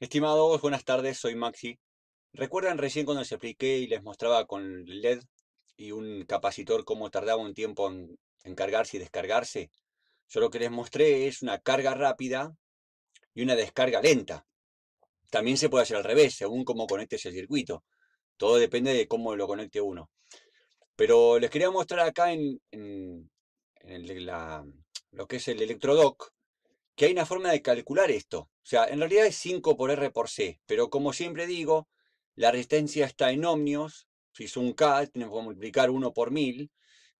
Estimados, buenas tardes, soy Maxi. ¿Recuerdan recién cuando les expliqué y les mostraba con LED y un capacitor cómo tardaba un tiempo en, cargarse y descargarse? Yo lo que les mostré es una carga rápida y una descarga lenta. También se puede hacer al revés, según cómo conectes el circuito. Todo depende de cómo lo conecte uno. Pero les quería mostrar acá en, lo que es el electrodoc, que hay una forma de calcular esto. O sea, en realidad es 5 por R por C, pero como siempre digo, la resistencia está en ohmios, si es un K, tenemos que multiplicar 1 por 1000,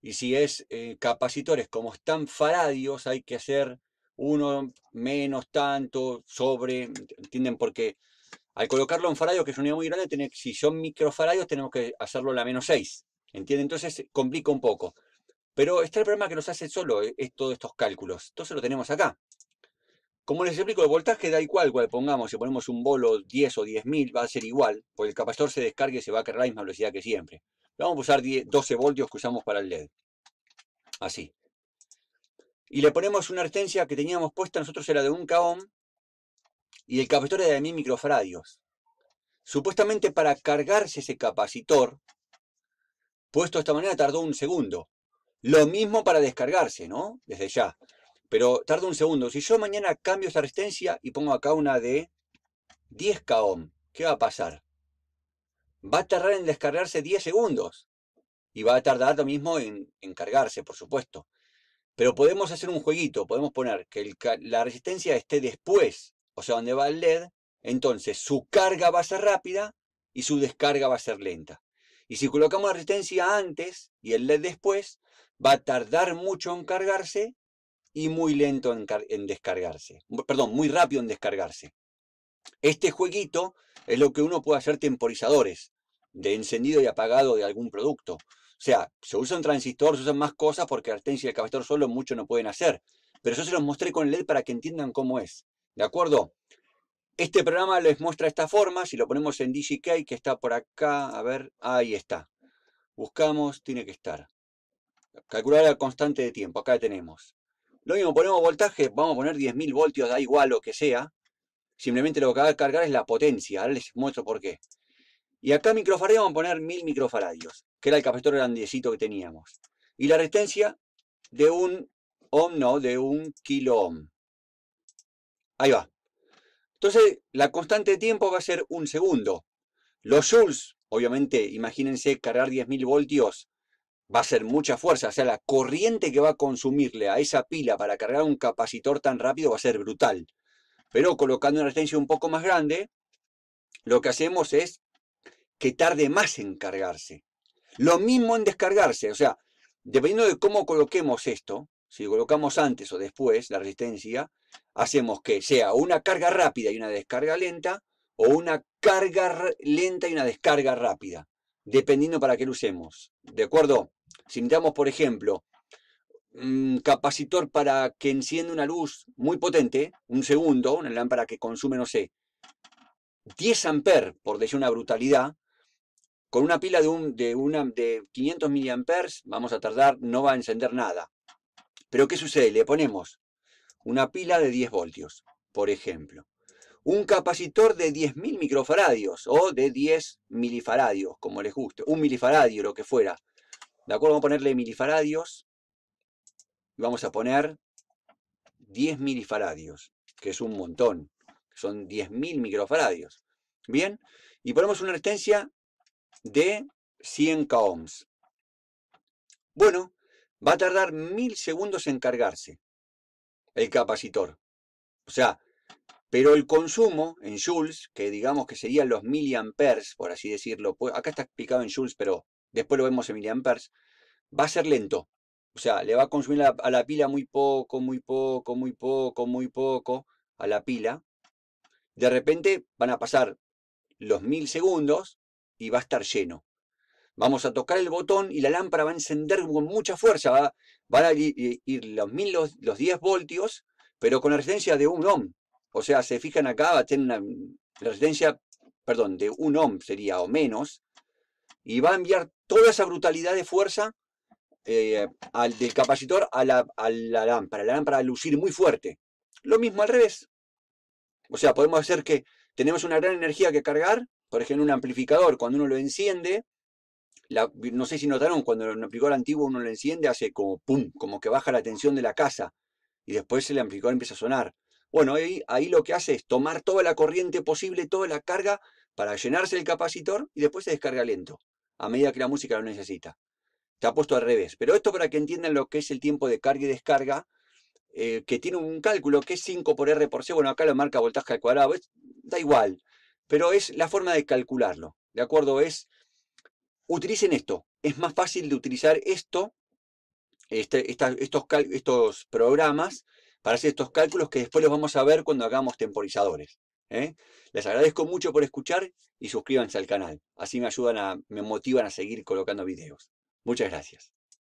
y si es eh, capacitores, como están faradios, hay que hacer 1 menos tanto, sobre, ¿entienden? Porque al colocarlo en faradios, que es un unidad muy grande, si son microfaradios, tenemos que hacerlo a la menos 6, ¿entienden? Entonces complica un poco. Pero está el problema que nos hace solo eh, es todos estos cálculos. Entonces lo tenemos acá. Como les explico, el voltaje da igual cual pongamos, si ponemos un bolo 10 o 10.000 va a ser igual, porque el capacitor se descargue y se va a cargar a la misma velocidad que siempre. Vamos a usar 12 voltios que usamos para el LED. Así. Y le ponemos una resistencia que teníamos puesta, nosotros era de 1 KOM, y el capacitor era de 1000 microfaradios. Supuestamente para cargarse ese capacitor, puesto de esta manera tardó un segundo. Lo mismo para descargarse, ¿no? Desde ya pero tarda un segundo. Si yo mañana cambio esa resistencia y pongo acá una de 10 k ¿qué va a pasar? Va a tardar en descargarse 10 segundos y va a tardar lo mismo en, cargarse, por supuesto. Pero podemos hacer un jueguito, podemos poner que la resistencia esté después, o sea, donde va el LED, entonces su carga va a ser rápida y su descarga va a ser lenta. Y si colocamos la resistencia antes y el LED después, va a tardar mucho en cargarse y muy lento en, descargarse. Perdón, muy rápido en descargarse. Este jueguito es lo que uno puede hacer temporizadores de encendido y apagado de algún producto. O sea, se usa un transistor, se usan más cosas porque la y el capacitor solo mucho no pueden hacer. Pero eso se los mostré con LED para que entiendan cómo es. ¿De acuerdo? Este programa les muestra esta forma. Si lo ponemos en DGK, que está por acá, a ver, ahí está. Buscamos, tiene que estar. Calcular la constante de tiempo, acá tenemos. Lo mismo, ponemos voltaje, vamos a poner 10.000 voltios, da igual lo que sea. Simplemente lo que va a cargar es la potencia. Ahora les muestro por qué. Y acá microfaradios vamos a poner 1000 microfaradios, que era el capacitor grandecito que teníamos. Y la resistencia de un ohm, no, de un kilo ohm. Ahí va. Entonces, la constante de tiempo va a ser un segundo. Los joules, obviamente, imagínense cargar 10.000 voltios va a ser mucha fuerza, o sea, la corriente que va a consumirle a esa pila para cargar un capacitor tan rápido va a ser brutal. Pero colocando una resistencia un poco más grande, lo que hacemos es que tarde más en cargarse. Lo mismo en descargarse, o sea, dependiendo de cómo coloquemos esto, si colocamos antes o después la resistencia, hacemos que sea una carga rápida y una descarga lenta, o una carga lenta y una descarga rápida, dependiendo para qué lo usemos. ¿De acuerdo? Si necesitamos, por ejemplo, un capacitor para que encienda una luz muy potente, un segundo, una lámpara que consume, no sé, 10 amperes, por decir una brutalidad, con una pila de, un, de, una, de 500 miliamperes vamos a tardar, no va a encender nada. Pero ¿qué sucede? Le ponemos una pila de 10 voltios, por ejemplo. Un capacitor de 10.000 microfaradios o de 10 milifaradios, como les guste, un milifaradio, lo que fuera. ¿De acuerdo? Vamos a ponerle milifaradios. Y vamos a poner 10 milifaradios, que es un montón. Son 10.000 microfaradios. Bien. Y ponemos una resistencia de 100 kohms. ohms. Bueno, va a tardar mil segundos en cargarse el capacitor. O sea, pero el consumo en joules, que digamos que serían los miliamperes, por así decirlo, pues, acá está explicado en joules, pero después lo vemos en miliamperes, va a ser lento. O sea, le va a consumir a, la pila muy poco, muy poco, muy poco, muy poco a la pila. De repente van a pasar los mil segundos y va a estar lleno. Vamos a tocar el botón y la lámpara va a encender con mucha fuerza. Va, van a ir los mil, los, 10 voltios, pero con la resistencia de un ohm. O sea, se fijan acá, va a tener una resistencia, perdón, de un ohm sería o menos, y va a enviar toda esa brutalidad de fuerza eh, al, del capacitor a la, a la lámpara, la lámpara a lucir muy fuerte. Lo mismo al revés. O sea, podemos hacer que tenemos una gran energía que cargar, por ejemplo, un amplificador, cuando uno lo enciende, no sé si notaron, cuando el amplificador antiguo uno lo enciende, hace como pum, como que baja la tensión de la casa, y después el amplificador empieza a sonar. Bueno, ahí lo que hace es tomar toda la corriente posible, toda la carga, para llenarse el capacitor, y después se descarga lento a medida que la música lo necesita. te ha puesto al revés. Pero esto para que entiendan lo que es el tiempo de carga y descarga, eh, que tiene un cálculo que es 5 por R por C. Bueno, acá lo marca voltaje al cuadrado. da igual. Pero es la forma de calcularlo. ¿De acuerdo? Es, utilicen esto. Es más fácil de utilizar esto, este, estos, estos programas, para hacer estos cálculos que después los vamos a ver cuando hagamos temporizadores. ¿eh? Les agradezco mucho por escuchar y suscríbanse al canal. Así me ayudan a, me motivan a seguir colocando videos. Muchas gracias.